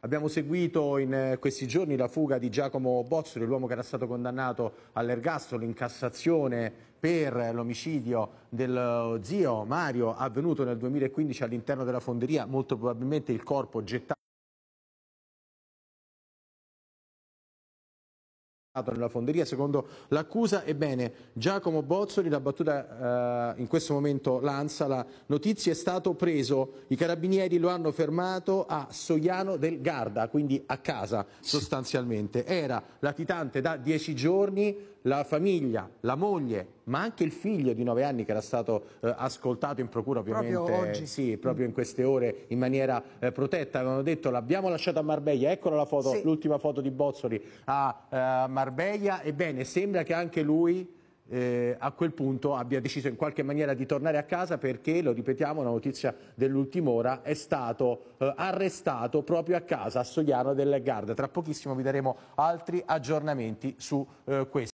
Abbiamo seguito in eh, questi giorni la fuga di Giacomo Bozzoli, l'uomo che era stato condannato all'ergastolo in Cassazione per l'omicidio del eh, zio Mario avvenuto nel 2015 all'interno della fonderia, molto probabilmente il corpo gettato nella fonderia secondo l'accusa. Ebbene, Giacomo Bozzoli l'ha battuta eh, in questo momento l'Ansa, la notizia è stato preso, i carabinieri lo hanno fermato a Soiano del Garda, quindi a casa sostanzialmente. Era latitante da dieci giorni, la famiglia, la moglie ma anche il figlio di 9 anni che era stato eh, ascoltato in procura ovviamente proprio oggi. Sì, mm. proprio in queste ore in maniera eh, protetta, avevano detto l'abbiamo lasciato a Marbella, eccola la foto, sì. l'ultima foto di Bozzoli a eh, Marbella, ebbene sembra che anche lui eh, a quel punto abbia deciso in qualche maniera di tornare a casa perché, lo ripetiamo, una notizia dell'ultima ora, è stato eh, arrestato proprio a casa a Sogliano del Garda. Tra pochissimo vi daremo altri aggiornamenti su eh, questo.